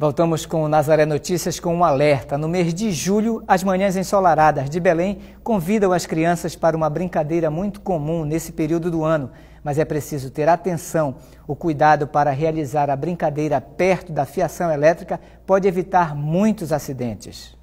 Voltamos com o Nazaré Notícias com um alerta. No mês de julho, as manhãs ensolaradas de Belém convidam as crianças para uma brincadeira muito comum nesse período do ano, mas é preciso ter atenção. O cuidado para realizar a brincadeira perto da fiação elétrica pode evitar muitos acidentes.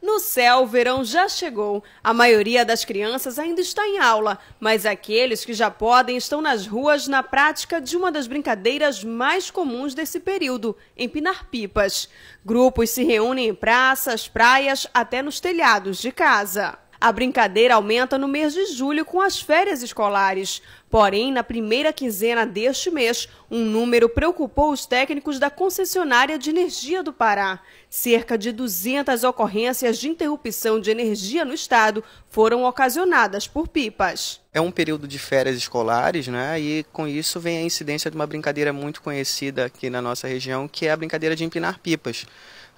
No céu, o verão já chegou. A maioria das crianças ainda está em aula, mas aqueles que já podem estão nas ruas na prática de uma das brincadeiras mais comuns desse período, empinar pipas. Grupos se reúnem em praças, praias, até nos telhados de casa. A brincadeira aumenta no mês de julho com as férias escolares. Porém, na primeira quinzena deste mês, um número preocupou os técnicos da concessionária de energia do Pará. Cerca de 200 ocorrências de interrupção de energia no estado foram ocasionadas por pipas. É um período de férias escolares, né? E com isso vem a incidência de uma brincadeira muito conhecida aqui na nossa região, que é a brincadeira de empinar pipas.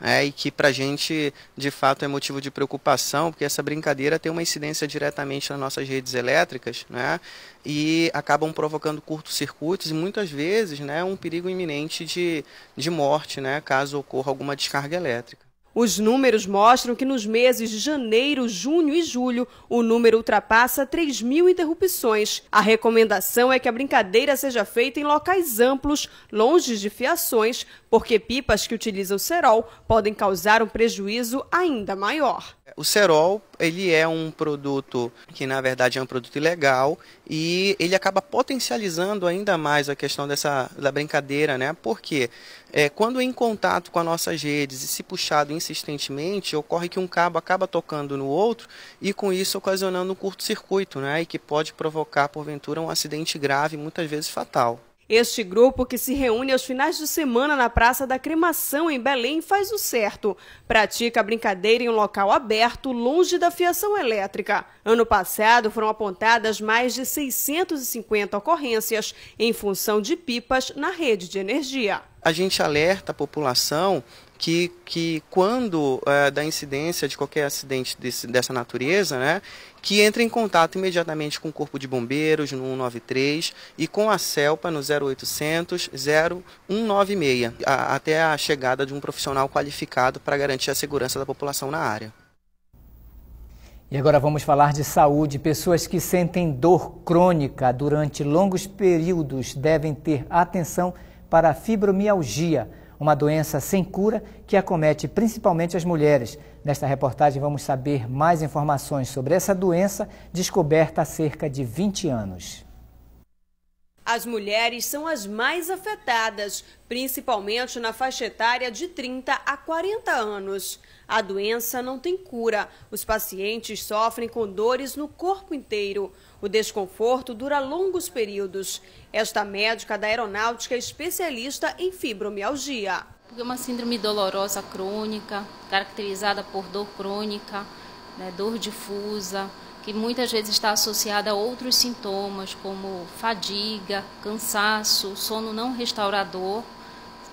É, e que para a gente de fato é motivo de preocupação, porque essa brincadeira tem uma incidência diretamente nas nossas redes elétricas, né? E acabam provocando curtos-circuitos e muitas vezes né, um perigo iminente de, de morte, né, caso ocorra alguma descarga elétrica. Os números mostram que nos meses de janeiro, junho e julho, o número ultrapassa 3 mil interrupções. A recomendação é que a brincadeira seja feita em locais amplos, longe de fiações, porque pipas que utilizam cerol podem causar um prejuízo ainda maior. O cerol, ele é um produto que na verdade é um produto ilegal e ele acaba potencializando ainda mais a questão dessa da brincadeira, né? Porque é, quando em contato com as nossas redes e se puxado insistentemente, ocorre que um cabo acaba tocando no outro e com isso ocasionando um curto-circuito, né? E que pode provocar porventura um acidente grave, muitas vezes fatal. Este grupo, que se reúne aos finais de semana na Praça da Cremação, em Belém, faz o certo. Pratica a brincadeira em um local aberto, longe da fiação elétrica. Ano passado, foram apontadas mais de 650 ocorrências em função de pipas na rede de energia. A gente alerta a população que, que quando é, da incidência de qualquer acidente desse, dessa natureza, né, que entre em contato imediatamente com o Corpo de Bombeiros no 193 e com a CELPA no 0800 0196, a, até a chegada de um profissional qualificado para garantir a segurança da população na área. E agora vamos falar de saúde. Pessoas que sentem dor crônica durante longos períodos devem ter atenção para a fibromialgia uma doença sem cura que acomete principalmente as mulheres. Nesta reportagem vamos saber mais informações sobre essa doença descoberta há cerca de 20 anos. As mulheres são as mais afetadas, principalmente na faixa etária de 30 a 40 anos. A doença não tem cura. Os pacientes sofrem com dores no corpo inteiro. O desconforto dura longos períodos. Esta médica da aeronáutica é especialista em fibromialgia. Porque é uma síndrome dolorosa crônica, caracterizada por dor crônica, né, dor difusa, que muitas vezes está associada a outros sintomas, como fadiga, cansaço, sono não restaurador,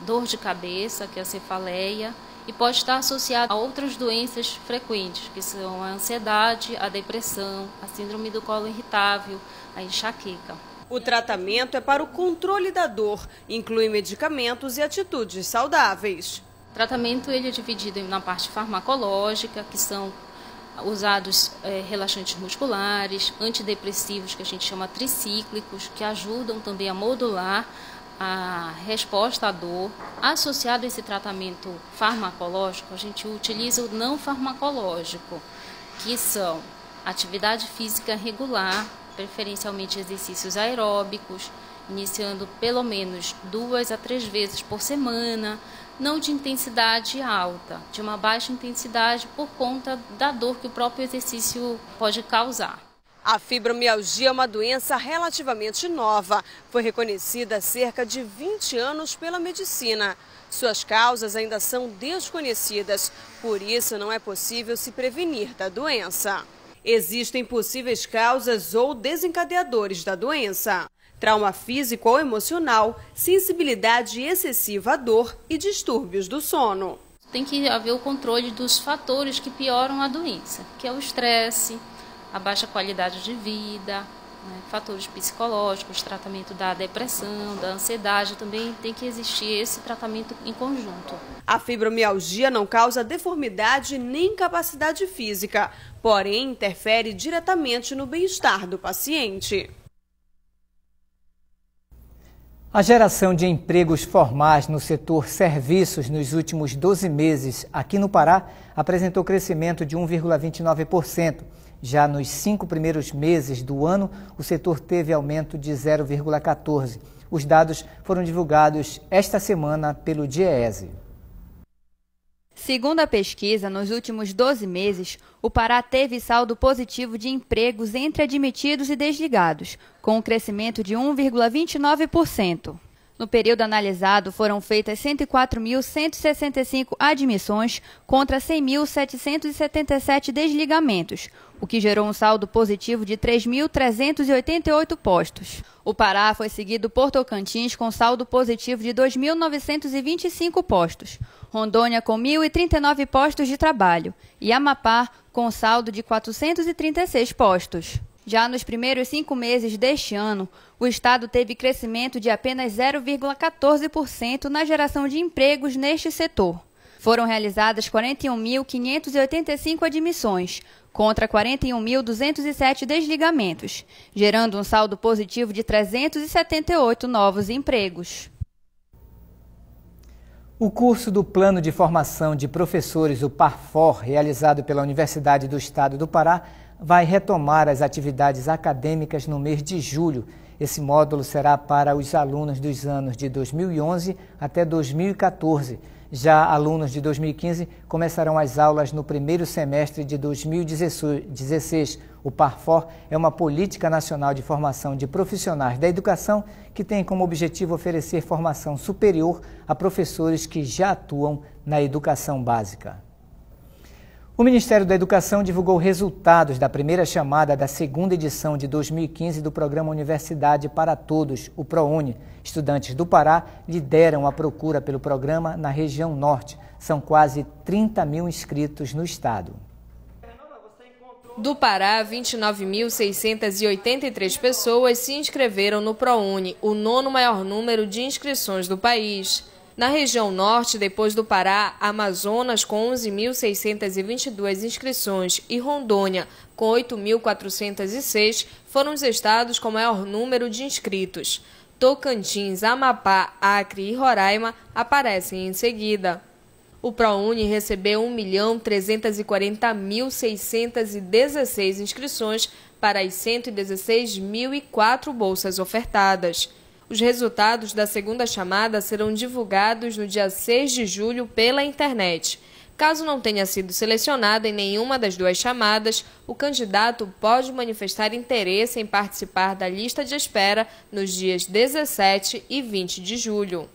dor de cabeça, que é a cefaleia, e pode estar associada a outras doenças frequentes, que são a ansiedade, a depressão, a síndrome do colo irritável, a enxaqueca. O tratamento é para o controle da dor, inclui medicamentos e atitudes saudáveis. O tratamento ele é dividido na parte farmacológica, que são usados é, relaxantes musculares, antidepressivos que a gente chama tricíclicos, que ajudam também a modular a resposta à dor. Associado a esse tratamento farmacológico, a gente utiliza o não farmacológico, que são atividade física regular, preferencialmente exercícios aeróbicos, iniciando pelo menos duas a três vezes por semana, não de intensidade alta, de uma baixa intensidade por conta da dor que o próprio exercício pode causar. A fibromialgia é uma doença relativamente nova. Foi reconhecida há cerca de 20 anos pela medicina. Suas causas ainda são desconhecidas, por isso não é possível se prevenir da doença. Existem possíveis causas ou desencadeadores da doença trauma físico ou emocional, sensibilidade excessiva à dor e distúrbios do sono. Tem que haver o controle dos fatores que pioram a doença, que é o estresse, a baixa qualidade de vida, né, fatores psicológicos, tratamento da depressão, da ansiedade, também tem que existir esse tratamento em conjunto. A fibromialgia não causa deformidade nem incapacidade física, porém interfere diretamente no bem-estar do paciente. A geração de empregos formais no setor serviços nos últimos 12 meses aqui no Pará apresentou crescimento de 1,29%. Já nos cinco primeiros meses do ano, o setor teve aumento de 0,14%. Os dados foram divulgados esta semana pelo DIEESE. Segundo a pesquisa, nos últimos 12 meses, o Pará teve saldo positivo de empregos entre admitidos e desligados, com um crescimento de 1,29%. No período analisado, foram feitas 104.165 admissões contra 100.777 desligamentos, o que gerou um saldo positivo de 3.388 postos. O Pará foi seguido por Tocantins com saldo positivo de 2.925 postos, Rondônia com 1.039 postos de trabalho e Amapá com saldo de 436 postos. Já nos primeiros cinco meses deste ano, o Estado teve crescimento de apenas 0,14% na geração de empregos neste setor. Foram realizadas 41.585 admissões, contra 41.207 desligamentos, gerando um saldo positivo de 378 novos empregos. O curso do Plano de Formação de Professores, o PARFOR, realizado pela Universidade do Estado do Pará, vai retomar as atividades acadêmicas no mês de julho. Esse módulo será para os alunos dos anos de 2011 até 2014. Já alunos de 2015 começarão as aulas no primeiro semestre de 2016. O PARFOR é uma política nacional de formação de profissionais da educação que tem como objetivo oferecer formação superior a professores que já atuam na educação básica. O Ministério da Educação divulgou resultados da primeira chamada da segunda edição de 2015 do programa Universidade para Todos, o ProUni. Estudantes do Pará lideram a procura pelo programa na região norte. São quase 30 mil inscritos no estado. Do Pará, 29.683 pessoas se inscreveram no ProUni, o nono maior número de inscrições do país. Na região norte, depois do Pará, Amazonas com 11.622 inscrições e Rondônia com 8.406 foram os estados com maior número de inscritos. Tocantins, Amapá, Acre e Roraima aparecem em seguida. O ProUni recebeu 1.340.616 inscrições para as 116.004 bolsas ofertadas. Os resultados da segunda chamada serão divulgados no dia 6 de julho pela internet. Caso não tenha sido selecionado em nenhuma das duas chamadas, o candidato pode manifestar interesse em participar da lista de espera nos dias 17 e 20 de julho.